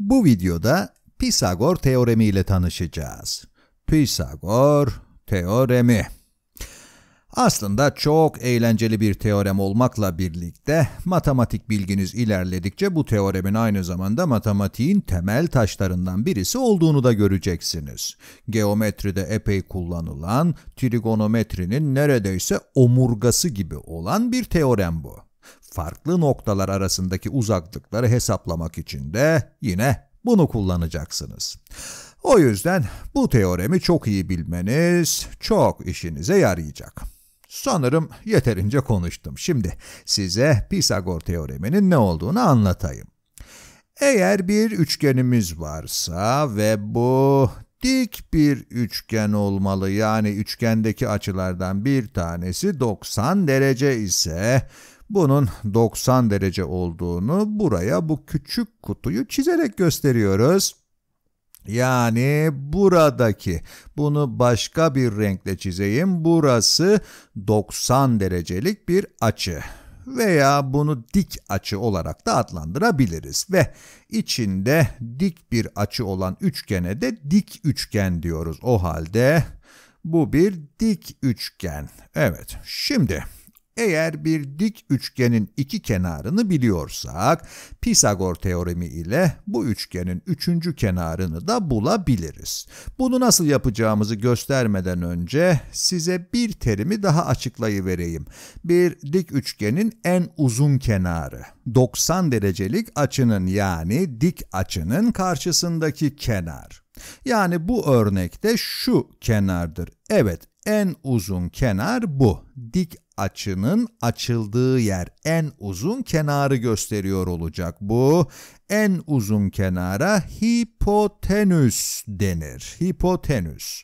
Bu videoda Pisagor teoremi ile tanışacağız. Pisagor teoremi. Aslında çok eğlenceli bir teorem olmakla birlikte matematik bilginiz ilerledikçe bu teoremin aynı zamanda matematiğin temel taşlarından birisi olduğunu da göreceksiniz. Geometride epey kullanılan, trigonometrinin neredeyse omurgası gibi olan bir teorem bu farklı noktalar arasındaki uzaklıkları hesaplamak için de yine bunu kullanacaksınız. O yüzden bu teoremi çok iyi bilmeniz çok işinize yarayacak. Sanırım yeterince konuştum. Şimdi size Pisagor teoreminin ne olduğunu anlatayım. Eğer bir üçgenimiz varsa ve bu dik bir üçgen olmalı yani üçgendeki açılardan bir tanesi 90 derece ise bunun 90 derece olduğunu buraya bu küçük kutuyu çizerek gösteriyoruz. Yani buradaki bunu başka bir renkle çizeyim. Burası 90 derecelik bir açı veya bunu dik açı olarak da adlandırabiliriz ve içinde dik bir açı olan üçgene de dik üçgen diyoruz. O halde bu bir dik üçgen. Evet. Şimdi eğer bir dik üçgenin iki kenarını biliyorsak, Pisagor teoremi ile bu üçgenin üçüncü kenarını da bulabiliriz. Bunu nasıl yapacağımızı göstermeden önce size bir terimi daha açıklayıvereyim. Bir dik üçgenin en uzun kenarı. 90 derecelik açının yani dik açının karşısındaki kenar. Yani bu örnekte şu kenardır. Evet, en uzun kenar bu, dik açının açıldığı yer en uzun kenarı gösteriyor olacak. Bu en uzun kenara hipotenüs denir. Hipotenüs.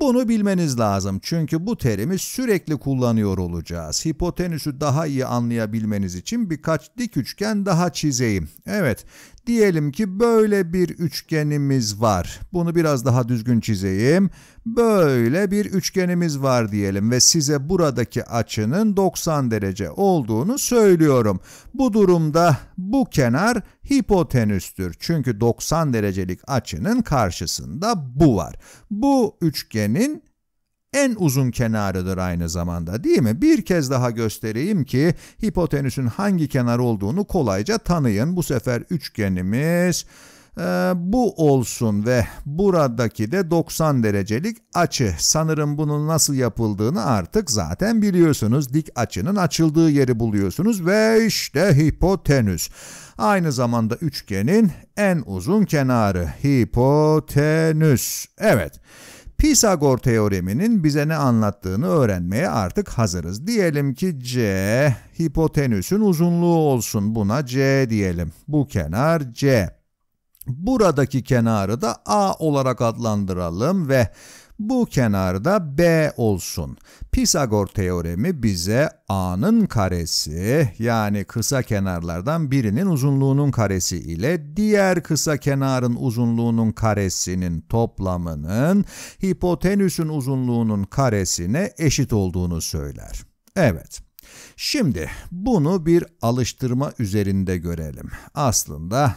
Bunu bilmeniz lazım çünkü bu terimi sürekli kullanıyor olacağız. Hipotenüsü daha iyi anlayabilmeniz için birkaç dik üçgen daha çizeyim. Evet, diyelim ki böyle bir üçgenimiz var. Bunu biraz daha düzgün çizeyim. Böyle bir üçgenimiz var diyelim ve size buradaki açının 90 derece olduğunu söylüyorum. Bu durumda bu kenar hipotenüstür. Çünkü 90 derecelik açının karşısında bu var. Bu üçgenin en uzun kenarıdır aynı zamanda değil mi? Bir kez daha göstereyim ki hipotenüsün hangi kenar olduğunu kolayca tanıyın. Bu sefer üçgenimiz ee, bu olsun ve buradaki de 90 derecelik açı. Sanırım bunun nasıl yapıldığını artık zaten biliyorsunuz. Dik açının açıldığı yeri buluyorsunuz ve işte hipotenüs. Aynı zamanda üçgenin en uzun kenarı hipotenüs. Evet. Pisagor teoreminin bize ne anlattığını öğrenmeye artık hazırız. Diyelim ki C hipotenüsün uzunluğu olsun. Buna C diyelim. Bu kenar C. Buradaki kenarı da A olarak adlandıralım ve bu da B olsun. Pisagor teoremi bize A'nın karesi yani kısa kenarlardan birinin uzunluğunun karesi ile diğer kısa kenarın uzunluğunun karesinin toplamının hipotenüsün uzunluğunun karesine eşit olduğunu söyler. Evet. Şimdi bunu bir alıştırma üzerinde görelim. Aslında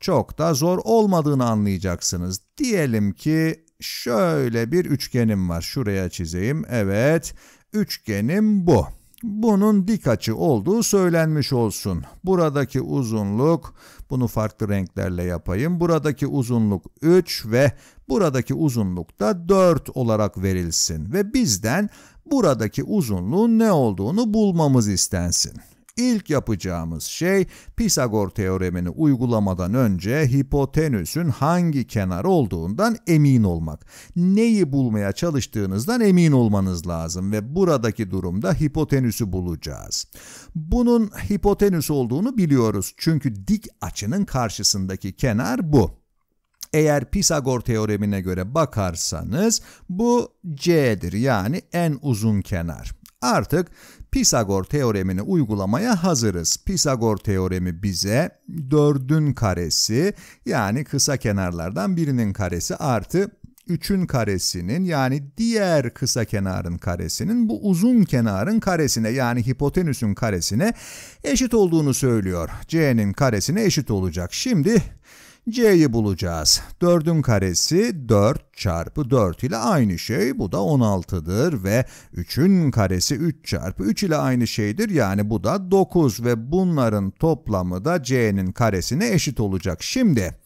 çok da zor olmadığını anlayacaksınız. Diyelim ki şöyle bir üçgenim var. Şuraya çizeyim. Evet, üçgenim bu. Bunun dik açı olduğu söylenmiş olsun. Buradaki uzunluk, bunu farklı renklerle yapayım. Buradaki uzunluk 3 ve buradaki uzunluk da 4 olarak verilsin ve bizden buradaki uzunluğun ne olduğunu bulmamız istensin. İlk yapacağımız şey Pisagor teoremini uygulamadan önce hipotenüsün hangi kenar olduğundan emin olmak. Neyi bulmaya çalıştığınızdan emin olmanız lazım ve buradaki durumda hipotenüsü bulacağız. Bunun hipotenüs olduğunu biliyoruz çünkü dik açının karşısındaki kenar bu. Eğer Pisagor teoremine göre bakarsanız bu C'dir yani en uzun kenar. Artık Pisagor teoremini uygulamaya hazırız. Pisagor teoremi bize 4'ün karesi yani kısa kenarlardan birinin karesi artı 3'ün karesinin yani diğer kısa kenarın karesinin bu uzun kenarın karesine yani hipotenüsün karesine eşit olduğunu söylüyor. C'nin karesine eşit olacak. Şimdi C'yi bulacağız. 4'ün karesi 4 çarpı 4 ile aynı şey. Bu da 16'dır ve 3'ün karesi 3 çarpı 3 ile aynı şeydir. Yani bu da 9 ve bunların toplamı da C'nin karesine eşit olacak. Şimdi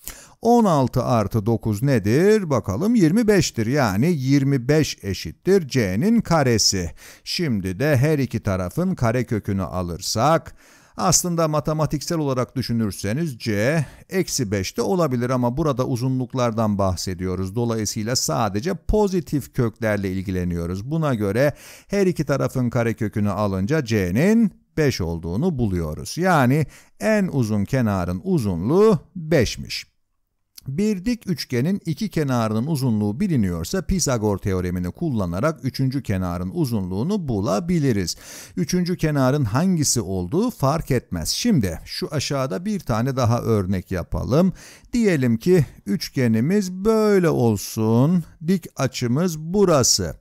16 artı 9 nedir? Bakalım 25'tir. Yani 25 eşittir C'nin karesi. Şimdi de her iki tarafın karekökünü alırsak aslında matematiksel olarak düşünürseniz c eksi 5 de olabilir ama burada uzunluklardan bahsediyoruz. Dolayısıyla sadece pozitif köklerle ilgileniyoruz. Buna göre her iki tarafın karekökünü alınca c'nin 5 olduğunu buluyoruz. Yani en uzun kenarın uzunluğu 5'miş. Bir dik üçgenin iki kenarının uzunluğu biliniyorsa Pisagor teoremini kullanarak üçüncü kenarın uzunluğunu bulabiliriz. Üçüncü kenarın hangisi olduğu fark etmez. Şimdi şu aşağıda bir tane daha örnek yapalım. Diyelim ki üçgenimiz böyle olsun. Dik açımız burası.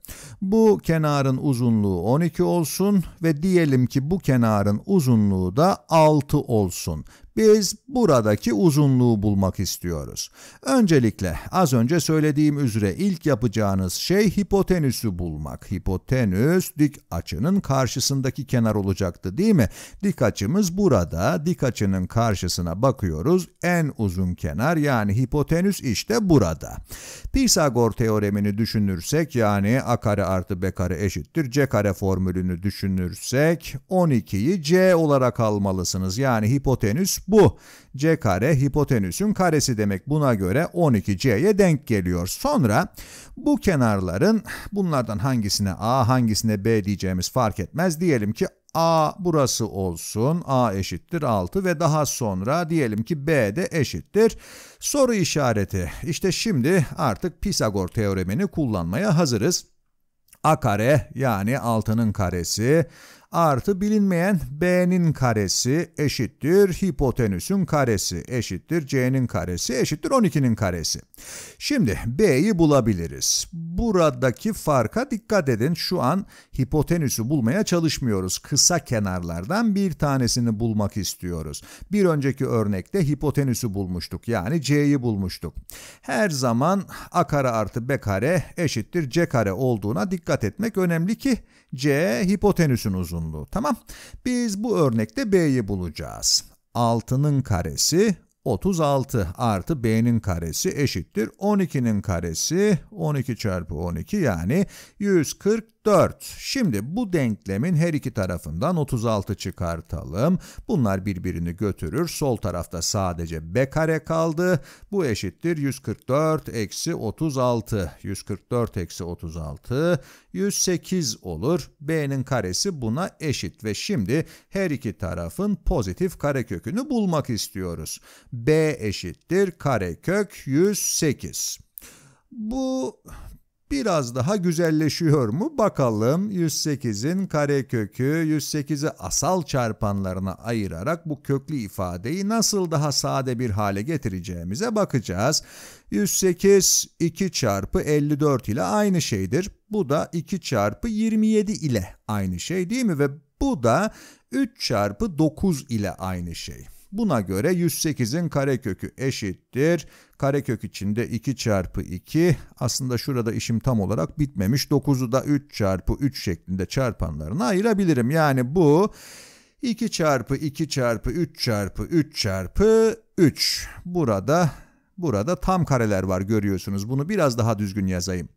Bu kenarın uzunluğu 12 olsun ve diyelim ki bu kenarın uzunluğu da 6 olsun. Biz buradaki uzunluğu bulmak istiyoruz. Öncelikle az önce söylediğim üzere ilk yapacağınız şey hipotenüsü bulmak. Hipotenüs dik açının karşısındaki kenar olacaktı değil mi? Dik açımız burada. Dik açının karşısına bakıyoruz. En uzun kenar yani hipotenüs işte burada. Pisagor teoremini düşünürsek yani a kare artı B kare eşittir C kare formülünü düşünürsek 12'yi C olarak almalısınız. Yani hipotenüs bu. C kare hipotenüsün karesi demek. Buna göre 12 C'ye denk geliyor. Sonra bu kenarların bunlardan hangisine A hangisine B diyeceğimiz fark etmez. Diyelim ki A burası olsun. A eşittir 6 ve daha sonra diyelim ki B de eşittir. Soru işareti. İşte şimdi artık Pisagor teoremini kullanmaya hazırız a kare yani 6'nın karesi artı bilinmeyen b'nin karesi eşittir hipotenüsün karesi eşittir c'nin karesi eşittir 12'nin karesi. Şimdi b'yi bulabiliriz. Buradaki farka dikkat edin. Şu an hipotenüsü bulmaya çalışmıyoruz. Kısa kenarlardan bir tanesini bulmak istiyoruz. Bir önceki örnekte hipotenüsü bulmuştuk. Yani c'yi bulmuştuk. Her zaman a kare artı b kare eşittir c kare olduğuna dikkat etmek önemli ki C hipotenüsün uzunluğu. Tamam. Biz bu örnekte B'yi bulacağız. 6'nın karesi 36 artı b'nin karesi eşittir 12'nin karesi 12 çarpı 12 yani 140 4. Şimdi bu denklemin her iki tarafından 36 çıkartalım. Bunlar birbirini götürür. Sol tarafta sadece b kare kaldı. Bu eşittir 144 eksi 36. 144 eksi 36 108 olur. b'nin karesi buna eşit ve şimdi her iki tarafın pozitif karekökünü bulmak istiyoruz. b eşittir karekök 108. Bu biraz daha güzelleşiyor mu bakalım 108'in karekökü 108'i asal çarpanlarına ayırarak bu köklü ifadeyi nasıl daha sade bir hale getireceğimize bakacağız. 108 2 çarpı 54 ile aynı şeydir. Bu da 2 çarpı 27 ile aynı şey değil mi? Ve bu da 3 çarpı 9 ile aynı şey. Buna göre 108'in karekökü eşittir. Karekök içinde 2 çarpı 2. Aslında şurada işim tam olarak bitmemiş. 9'u da 3 çarpı 3 şeklinde çarpanlarına ayırabilirim. Yani bu 2 çarpı 2 çarpı 3 çarpı 3 çarpı 3. Burada burada tam kareler var görüyorsunuz. Bunu biraz daha düzgün yazayım.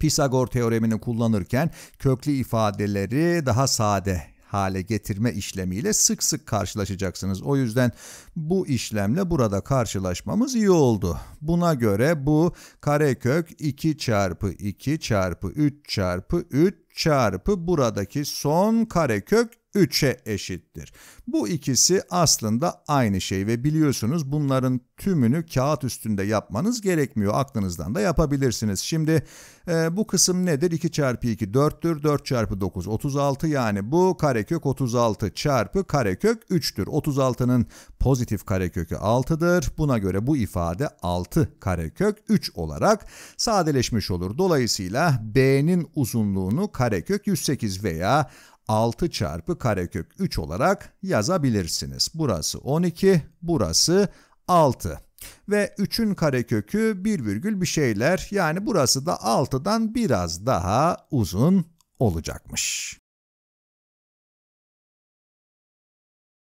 Pisagor teoremini kullanırken köklü ifadeleri daha sade hale getirme işlemiyle sık sık karşılaşacaksınız. O yüzden bu işlemle burada karşılaşmamız iyi oldu. Buna göre bu karekök 2 çarpı 2 çarpı 3 çarpı 3 çarpı buradaki son karekök 3'e eşittir. Bu ikisi aslında aynı şey ve biliyorsunuz bunların tümünü kağıt üstünde yapmanız gerekmiyor. Aklınızdan da yapabilirsiniz. Şimdi e, bu kısım nedir? 2 çarpı 2 4'tür. 4 çarpı 9 36 yani bu karekök 36 çarpı karekök 3'tür. 36'nın pozitif karekökü 6'dır. Buna göre bu ifade 6 karekök 3 olarak sadeleşmiş olur. Dolayısıyla B'nin uzunluğunu karekök 108 veya 6 çarpı karekök 3 olarak yazabilirsiniz. Burası 12, burası 6. Ve 3'ün karekökü 1 virgül bir şeyler yani burası da 6'dan biraz daha uzun olacakmış.